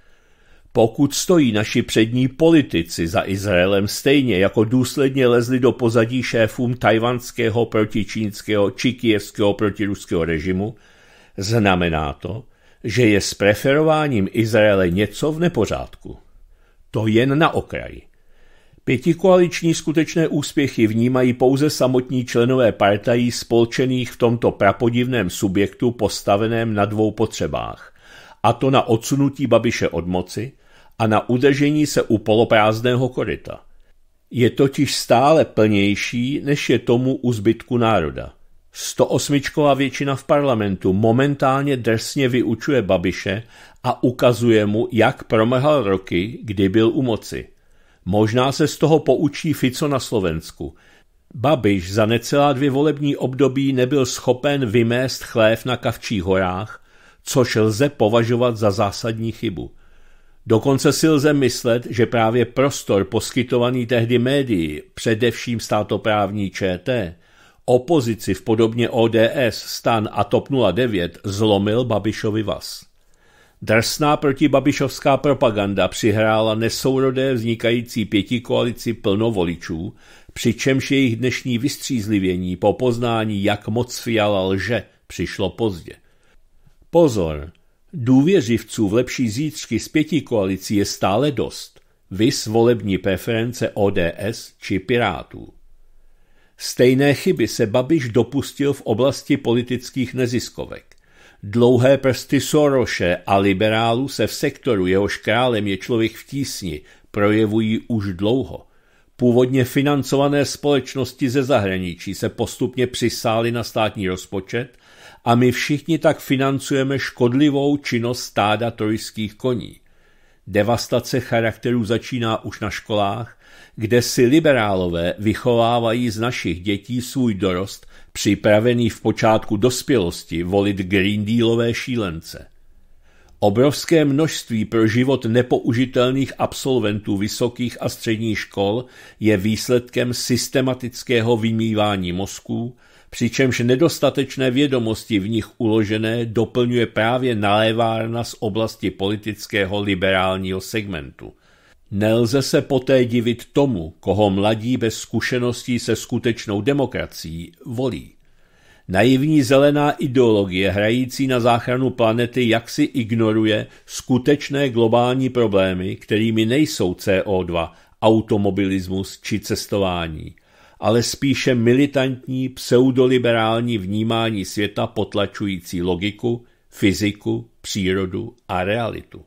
pokud stojí naši přední politici za Izraelem stejně, jako důsledně lezli do pozadí šéfům tajvanského protičínského či kijevského protiruského režimu, znamená to, že je s preferováním Izraele něco v nepořádku. To jen na okraji. Pětikoaliční skutečné úspěchy vnímají pouze samotní členové partají spolčených v tomto prapodivném subjektu postaveném na dvou potřebách – a to na odsunutí Babiše od moci a na udržení se u poloprázdného koryta. Je totiž stále plnější, než je tomu u zbytku národa. 108. většina v parlamentu momentálně drsně vyučuje Babiše a ukazuje mu, jak promrhal roky, kdy byl u moci. Možná se z toho poučí Fico na Slovensku. Babiš za necelá dvě volební období nebyl schopen vymést chlév na Kavčích horách což lze považovat za zásadní chybu. Dokonce si lze myslet, že právě prostor poskytovaný tehdy médií, především státoprávní ČT, opozici v podobně ODS, STAN a TOP 09 zlomil Babišovi vas. Drsná protibabišovská propaganda přihrála nesourodé vznikající pěti koalici plno voličů, přičemž jejich dnešní vystřízlivění po poznání, jak moc Fiala lže, přišlo pozdě – Pozor! Důvěřivců v lepší zítřky z pěti koalicí je stále dost, vys volební preference ODS či Pirátů. Stejné chyby se Babiš dopustil v oblasti politických neziskovek. Dlouhé prsty Soroše a liberálů se v sektoru, jehož králem je člověk v tísni, projevují už dlouho. Původně financované společnosti ze zahraničí se postupně přisály na státní rozpočet a my všichni tak financujeme škodlivou činnost stáda trojských koní. Devastace charakteru začíná už na školách, kde si liberálové vychovávají z našich dětí svůj dorost, připravený v počátku dospělosti volit Green Dealové šílence. Obrovské množství pro život nepoužitelných absolventů vysokých a středních škol je výsledkem systematického vymývání mozků, přičemž nedostatečné vědomosti v nich uložené doplňuje právě nalévárna z oblasti politického liberálního segmentu. Nelze se poté divit tomu, koho mladí bez zkušeností se skutečnou demokracií volí. Naivní zelená ideologie hrající na záchranu planety jaksi ignoruje skutečné globální problémy, kterými nejsou CO2, automobilismus či cestování – ale spíše militantní pseudoliberální vnímání světa potlačující logiku, fyziku, přírodu a realitu.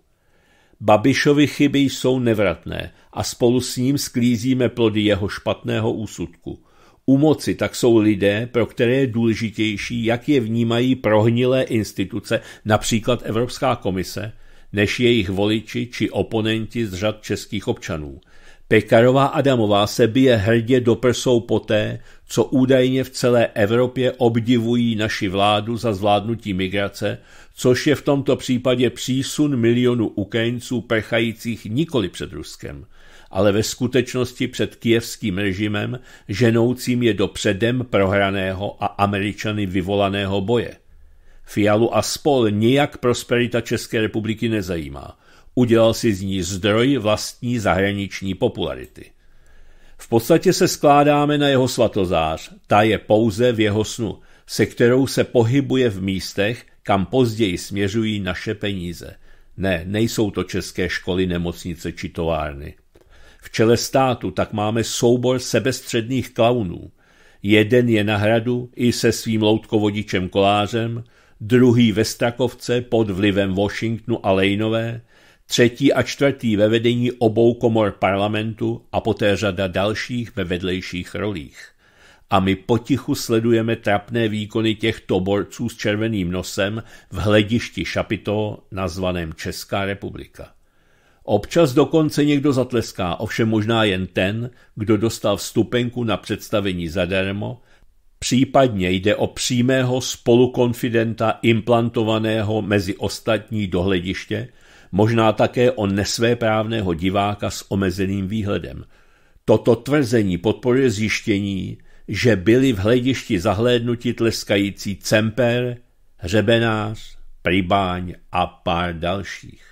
Babišovi chyby jsou nevratné a spolu s ním sklízíme plody jeho špatného úsudku. U moci tak jsou lidé, pro které je důležitější, jak je vnímají prohnilé instituce, například Evropská komise, než jejich voliči či oponenti z řad českých občanů – Pekarová Adamová se bije hrdě do prsou poté, co údajně v celé Evropě obdivují naši vládu za zvládnutí migrace, což je v tomto případě přísun milionů Ukrajinců prchajících nikoli před Ruskem, ale ve skutečnosti před kijevským režimem, ženoucím je do předem prohraného a američany vyvolaného boje. Fialu a spol nijak prosperita České republiky nezajímá – udělal si z ní zdroj vlastní zahraniční popularity. V podstatě se skládáme na jeho svatozář, ta je pouze v jeho snu, se kterou se pohybuje v místech, kam později směřují naše peníze. Ne, nejsou to české školy, nemocnice či továrny. V čele státu tak máme soubor sebestředných klaunů. Jeden je na hradu i se svým loutkovodičem kolářem, druhý ve Strakovce pod vlivem Washingtonu a Lejnové, třetí a čtvrtý ve vedení obou komor parlamentu a poté řada dalších ve vedlejších rolích. A my potichu sledujeme trapné výkony těchto borců s červeným nosem v hledišti Šapito nazvaném Česká republika. Občas dokonce někdo zatleská, ovšem možná jen ten, kdo dostal vstupenku na představení zadarmo, případně jde o přímého spolukonfidenta implantovaného mezi ostatní do hlediště, možná také o nesvéprávného diváka s omezeným výhledem. Toto tvrzení podporuje zjištění, že byli v hledišti zahlédnuti tleskající Cemper, Hřebenář, Pribáň a pár dalších.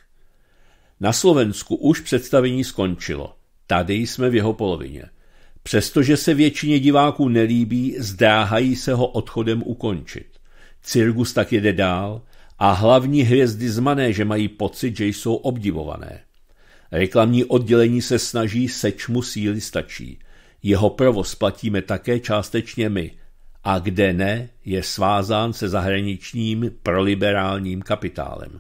Na Slovensku už představení skončilo. Tady jsme v jeho polovině. Přestože se většině diváků nelíbí, zdráhají se ho odchodem ukončit. Cirgus tak jede dál, a hlavní hvězdy z manéže mají pocit, že jsou obdivované. Reklamní oddělení se snaží, seč mu síly stačí. Jeho provoz platíme také částečně my. A kde ne, je svázán se zahraničním proliberálním kapitálem.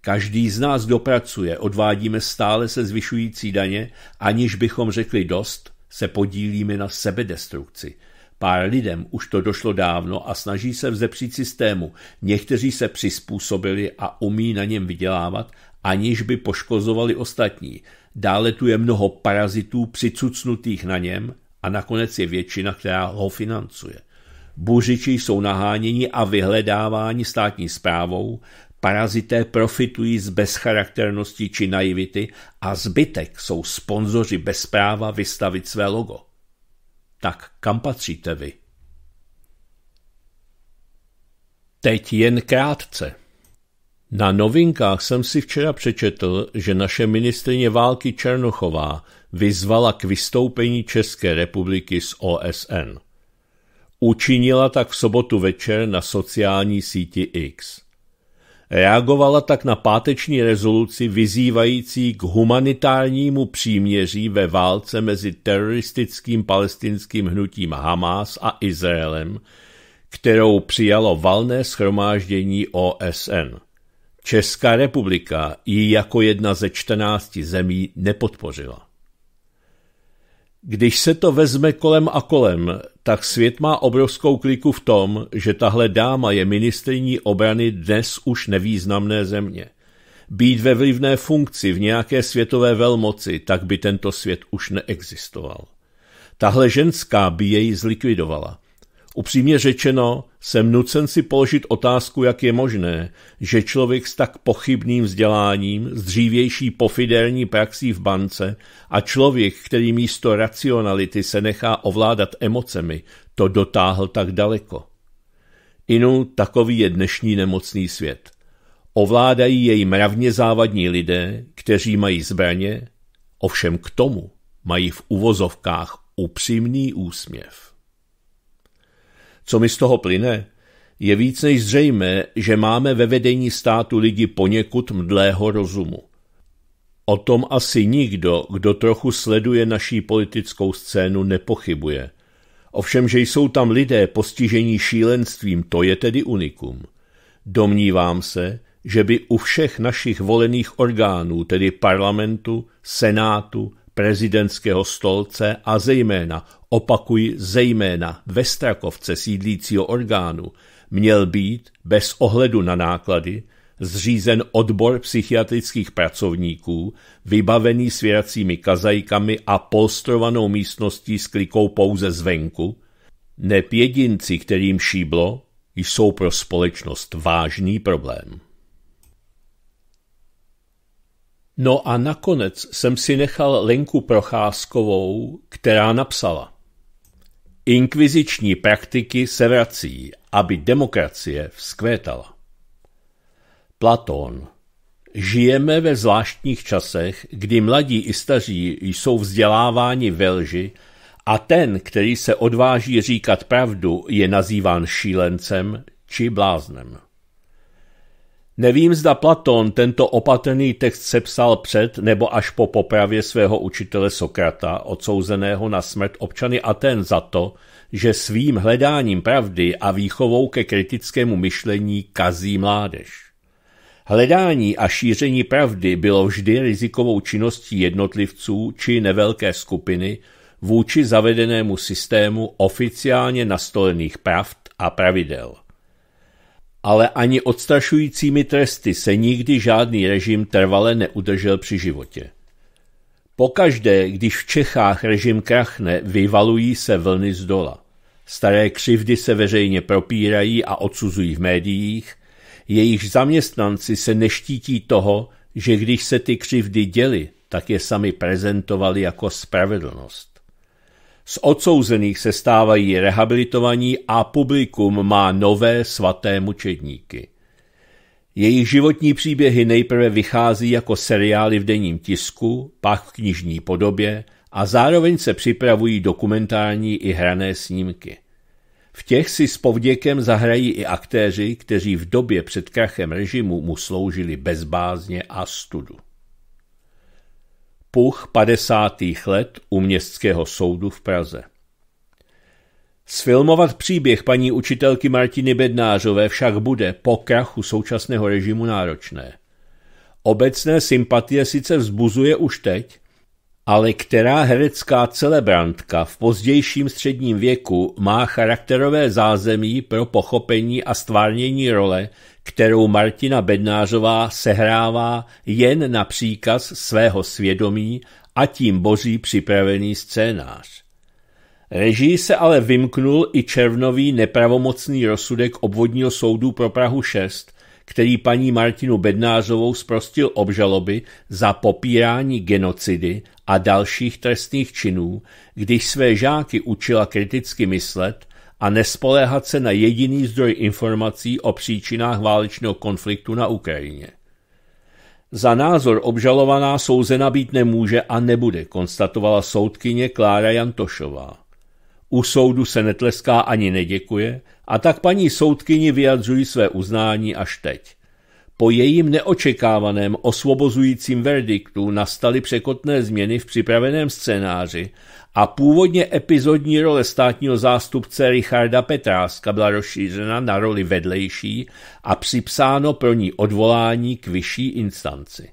Každý z nás dopracuje, odvádíme stále se zvyšující daně, aniž bychom řekli dost, se podílíme na sebedestrukci – Pár lidem už to došlo dávno a snaží se vzepřít systému. Někteří se přizpůsobili a umí na něm vydělávat, aniž by poškozovali ostatní. Dále tu je mnoho parazitů přicucnutých na něm a nakonec je většina, která ho financuje. Buřiči jsou naháněni a vyhledáváni státní zprávou, parazité profitují z bezcharakternosti či naivity a zbytek jsou sponzoři bez práva vystavit své logo. Tak kam patříte vy? Teď jen krátce. Na novinkách jsem si včera přečetl, že naše ministrině války Černochová vyzvala k vystoupení České republiky z OSN. Učinila tak v sobotu večer na sociální síti X reagovala tak na páteční rezoluci vyzývající k humanitárnímu příměří ve válce mezi teroristickým palestinským hnutím Hamas a Izraelem, kterou přijalo valné schromáždění OSN. Česká republika ji jako jedna ze 14 zemí nepodpořila. Když se to vezme kolem a kolem, tak svět má obrovskou kliku v tom, že tahle dáma je ministriní obrany dnes už nevýznamné země. Být ve vlivné funkci v nějaké světové velmoci, tak by tento svět už neexistoval. Tahle ženská by jej zlikvidovala. Upřímně řečeno, jsem nucen si položit otázku, jak je možné, že člověk s tak pochybným vzděláním, s dřívější pofidelní praxí v bance a člověk, který místo racionality se nechá ovládat emocemi, to dotáhl tak daleko. Inu, takový je dnešní nemocný svět. Ovládají jej mravně závadní lidé, kteří mají zbraně, ovšem k tomu mají v uvozovkách upřímný úsměv. Co mi z toho plyne? Je víc než zřejmé, že máme ve vedení státu lidi poněkud mdlého rozumu. O tom asi nikdo, kdo trochu sleduje naší politickou scénu, nepochybuje. Ovšem, že jsou tam lidé postižení šílenstvím, to je tedy unikum. Domnívám se, že by u všech našich volených orgánů, tedy parlamentu, senátu, prezidentského stolce a zejména, opakuj zejména, ve Strakovce sídlícího orgánu měl být, bez ohledu na náklady, zřízen odbor psychiatrických pracovníků, vybavený svěracími kazajkami a polstrovanou místností s klikou pouze zvenku, ne pědinci, kterým šíblo, jsou pro společnost vážný problém. No a nakonec jsem si nechal Lenku Procházkovou, která napsala. Inkviziční praktiky se vrací, aby demokracie vzkvétala. Platón Žijeme ve zvláštních časech, kdy mladí i staří jsou vzděláváni ve lži a ten, který se odváží říkat pravdu, je nazýván šílencem či bláznem. Nevím, zda Platón tento opatrný text sepsal před nebo až po popravě svého učitele Sokrata, odsouzeného na smrt občany Aten za to, že svým hledáním pravdy a výchovou ke kritickému myšlení kazí mládež. Hledání a šíření pravdy bylo vždy rizikovou činností jednotlivců či nevelké skupiny vůči zavedenému systému oficiálně nastolených pravd a pravidel ale ani odstrašujícími tresty se nikdy žádný režim trvale neudržel při životě. Pokaždé, když v Čechách režim krachne, vyvalují se vlny z dola. Staré křivdy se veřejně propírají a odsuzují v médiích, Jejich zaměstnanci se neštítí toho, že když se ty křivdy děly, tak je sami prezentovali jako spravedlnost. Z odsouzených se stávají rehabilitovaní a publikum má nové svaté mučedníky. Jejich životní příběhy nejprve vychází jako seriály v denním tisku, pak v knižní podobě a zároveň se připravují dokumentární i hrané snímky. V těch si s povděkem zahrají i aktéři, kteří v době před krachem režimu mu sloužili bezbázně a studu puch 50. let u Městského soudu v Praze. Sfilmovat příběh paní učitelky Martiny Bednářové však bude po krachu současného režimu náročné. Obecné sympatie sice vzbuzuje už teď, ale která herecká celebrantka v pozdějším středním věku má charakterové zázemí pro pochopení a stvárnění role, kterou Martina Bednářová sehrává jen na příkaz svého svědomí a tím boží připravený scénář. Režii se ale vymknul i červnový nepravomocný rozsudek obvodního soudu pro Prahu 6, který paní Martinu Bednářovou zprostil obžaloby za popírání genocidy a dalších trestných činů, když své žáky učila kriticky myslet a nespoléhat se na jediný zdroj informací o příčinách válečného konfliktu na Ukrajině. Za názor obžalovaná souzena být nemůže a nebude, konstatovala soudkyně Klára Jantošová. U soudu se netleská ani neděkuje a tak paní soudkyni vyjadřují své uznání až teď. Po jejím neočekávaném osvobozujícím verdiktu nastaly překotné změny v připraveném scénáři a původně epizodní role státního zástupce Richarda Petráska byla rozšířena na roli vedlejší a připsáno pro ní odvolání k vyšší instanci.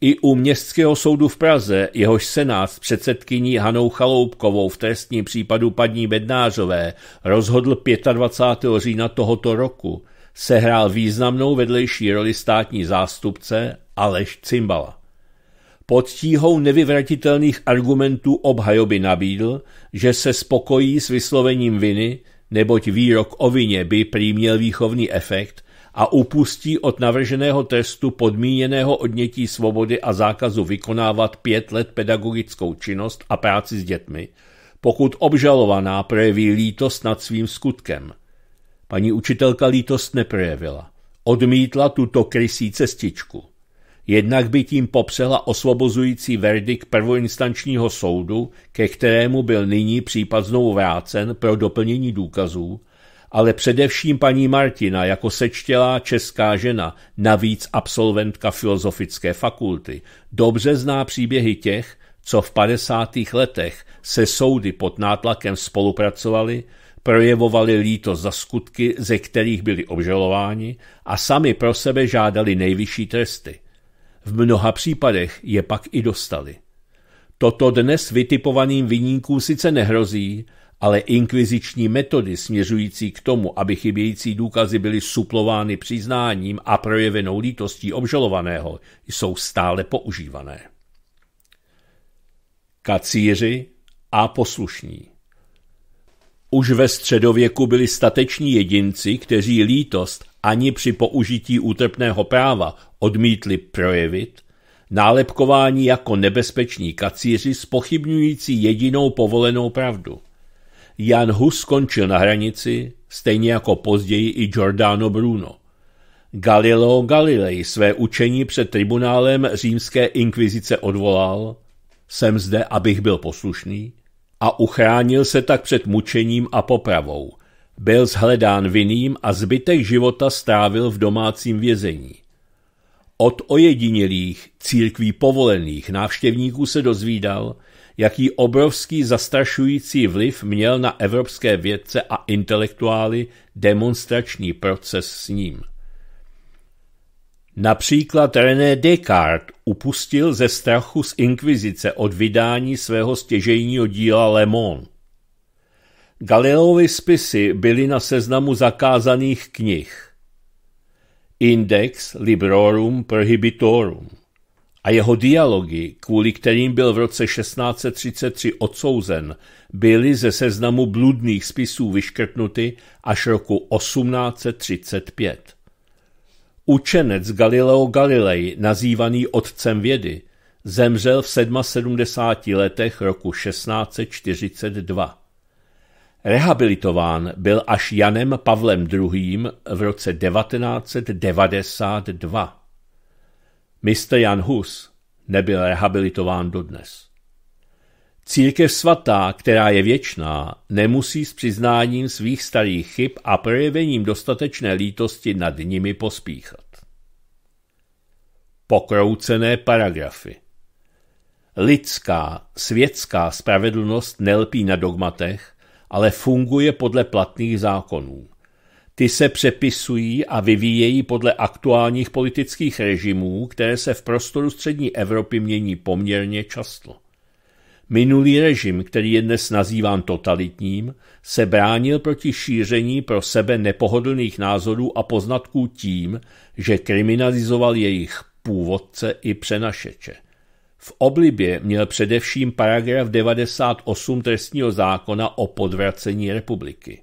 I u Městského soudu v Praze, jehož senát s předsedkyní Hanou Chaloupkovou v trestním případu padní Bednářové rozhodl 25. října tohoto roku, sehrál významnou vedlejší roli státní zástupce Aleš Cimbala. Pod tíhou nevyvratitelných argumentů obhajoby nabídl, že se spokojí s vyslovením viny, neboť výrok o vině by přiměl výchovný efekt a upustí od navrženého trestu podmíněného odnětí svobody a zákazu vykonávat pět let pedagogickou činnost a práci s dětmi, pokud obžalovaná projeví lítost nad svým skutkem. Paní učitelka lítost neprojevila. Odmítla tuto krysí cestičku. Jednak by tím popřela osvobozující verdikt prvoinstančního soudu, ke kterému byl nyní případ znovu vrácen pro doplnění důkazů, ale především paní Martina jako sečtělá česká žena, navíc absolventka Filozofické fakulty, dobře zná příběhy těch, co v 50. letech se soudy pod nátlakem spolupracovali, projevovali líto za skutky, ze kterých byli obžalováni a sami pro sebe žádali nejvyšší tresty. V mnoha případech je pak i dostali. Toto dnes vytipovaným vyníkům sice nehrozí, ale inkviziční metody směřující k tomu, aby chybějící důkazy byly suplovány přiznáním a projevenou lítostí obžalovaného, jsou stále používané. Kacíři a poslušní Už ve středověku byli stateční jedinci, kteří lítost ani při použití útrpného práva odmítli projevit, nálepkování jako nebezpeční kacíři spochybňující jedinou povolenou pravdu. Jan Hus skončil na hranici, stejně jako později i Giordano Bruno. Galileo Galilei své učení před tribunálem římské inkvizice odvolal, jsem zde, abych byl poslušný, a uchránil se tak před mučením a popravou – byl shledán vinným a zbytek života strávil v domácím vězení. Od ojedinělých, církví povolených návštěvníků se dozvídal, jaký obrovský zastrašující vliv měl na evropské vědce a intelektuály demonstrační proces s ním. Například René Descartes upustil ze strachu z inkvizice od vydání svého stěžejního díla Le Monde. Galileovy spisy byly na seznamu zakázaných knih. Index Librorum Prohibitorum a jeho dialogy, kvůli kterým byl v roce 1633 odsouzen, byly ze seznamu bludných spisů vyškrtnuty až roku 1835. Učenec Galileo Galilei, nazývaný otcem vědy, zemřel v 77 letech roku 1642. Rehabilitován byl až Janem Pavlem II. v roce 1992. Mr. Jan Hus nebyl rehabilitován dodnes. Církev svatá, která je věčná, nemusí s přiznáním svých starých chyb a projevením dostatečné lítosti nad nimi pospíchat. Pokroucené paragrafy Lidská, světská spravedlnost nelpí na dogmatech, ale funguje podle platných zákonů. Ty se přepisují a vyvíjejí podle aktuálních politických režimů, které se v prostoru střední Evropy mění poměrně často. Minulý režim, který je dnes nazýván totalitním, se bránil proti šíření pro sebe nepohodlných názorů a poznatků tím, že kriminalizoval jejich původce i přenašeče. V oblibě měl především paragraf 98 trestního zákona o podvracení republiky.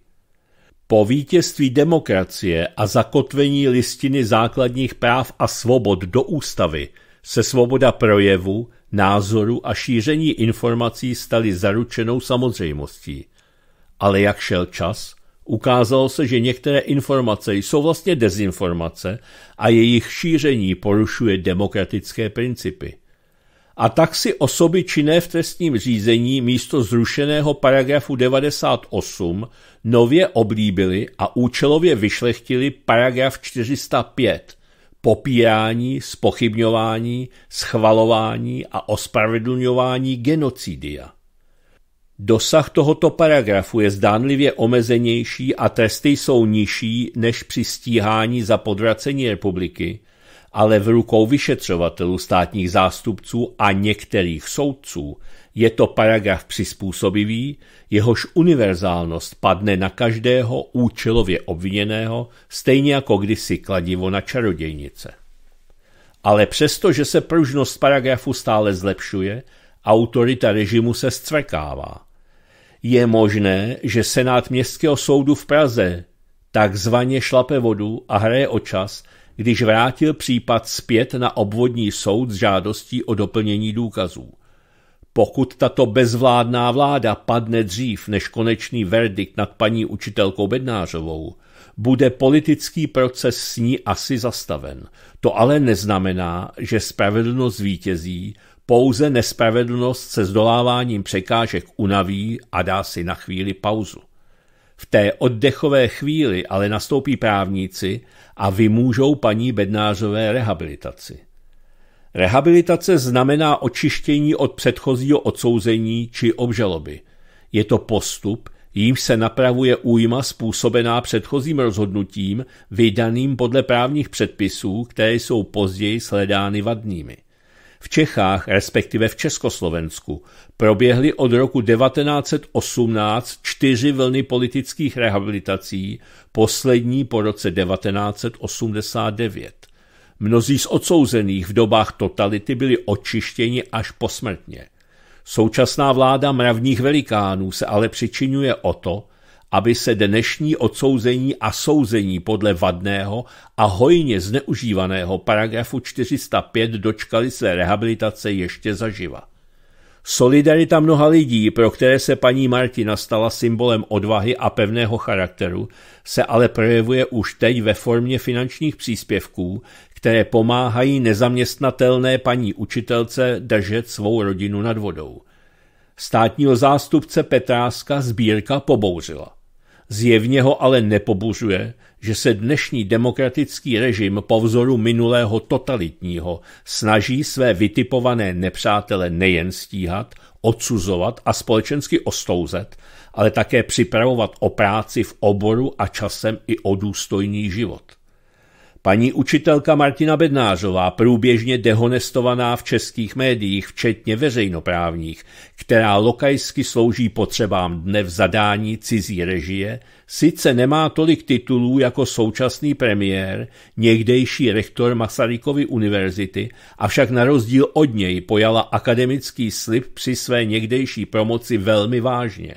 Po vítězství demokracie a zakotvení listiny základních práv a svobod do ústavy se svoboda projevu, názoru a šíření informací staly zaručenou samozřejmostí. Ale jak šel čas, ukázalo se, že některé informace jsou vlastně dezinformace a jejich šíření porušuje demokratické principy a tak si osoby činné v trestním řízení místo zrušeného paragrafu 98 nově oblíbili a účelově vyšlechtili paragraf 405 popírání, spochybňování, schvalování a ospravedlňování genocidia. Dosah tohoto paragrafu je zdánlivě omezenější a tresty jsou nižší než při stíhání za podvracení republiky, ale v rukou vyšetřovatelů, státních zástupců a některých soudců je to paragraf přizpůsobivý, jehož univerzálnost padne na každého účelově obviněného, stejně jako kdysi kladivo na čarodějnice. Ale přesto, že se pružnost paragrafu stále zlepšuje, autorita režimu se stvrkává. Je možné, že Senát Městského soudu v Praze takzvaně šlape vodu a hraje o čas, když vrátil případ zpět na obvodní soud s žádostí o doplnění důkazů. Pokud tato bezvládná vláda padne dřív než konečný verdikt nad paní učitelkou Bednářovou, bude politický proces s ní asi zastaven. To ale neznamená, že spravedlnost vítězí, pouze nespravedlnost se zdoláváním překážek unaví a dá si na chvíli pauzu. V té oddechové chvíli ale nastoupí právníci a vymůžou paní Bednářové rehabilitaci. Rehabilitace znamená očištění od předchozího odsouzení či obžaloby. Je to postup, jím se napravuje újma způsobená předchozím rozhodnutím, vydaným podle právních předpisů, které jsou později sledány vadnými v Čechách, respektive v Československu, proběhly od roku 1918 čtyři vlny politických rehabilitací, poslední po roce 1989. Mnozí z odsouzených v dobách totality byli očištěni až posmrtně. Současná vláda mravních velikánů se ale přičinuje o to, aby se dnešní odsouzení a souzení podle vadného a hojně zneužívaného paragrafu 405 dočkali své rehabilitace ještě zaživa. Solidarita mnoha lidí, pro které se paní Martina stala symbolem odvahy a pevného charakteru, se ale projevuje už teď ve formě finančních příspěvků, které pomáhají nezaměstnatelné paní učitelce držet svou rodinu nad vodou. Státního zástupce Petráska sbírka pobouřila. Zjevně ho ale nepobuřuje, že se dnešní demokratický režim po vzoru minulého totalitního snaží své vytipované nepřátele nejen stíhat, odsuzovat a společensky ostouzet, ale také připravovat o práci v oboru a časem i o důstojný život. Paní učitelka Martina Bednářová, průběžně dehonestovaná v českých médiích, včetně veřejnoprávních, která lokajsky slouží potřebám dne v zadání cizí režie, sice nemá tolik titulů jako současný premiér, někdejší rektor Masarykovy univerzity, avšak na rozdíl od něj pojala akademický slib při své někdejší promoci velmi vážně.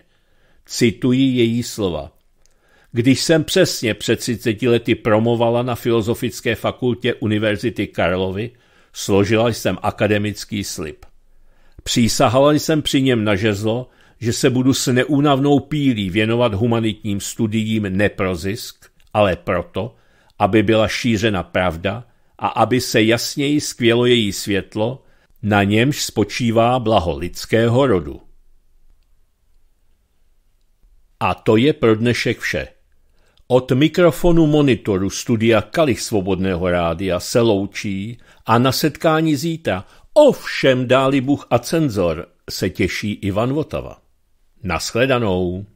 Cituji její slova. Když jsem přesně před 30 lety promovala na Filozofické fakultě Univerzity Karlovy, složila jsem akademický slib. Přísahala jsem při něm na žezlo, že se budu s neúnavnou pílí věnovat humanitním studiím ne pro zisk, ale proto, aby byla šířena pravda a aby se jasněji skvělo její světlo, na němž spočívá blaho lidského rodu. A to je pro dnešek vše. Od mikrofonu monitoru studia Kalich Svobodného rádia se loučí a na setkání zítra ovšem dáli Bůh a cenzor se těší Ivan Votava. Naschledanou.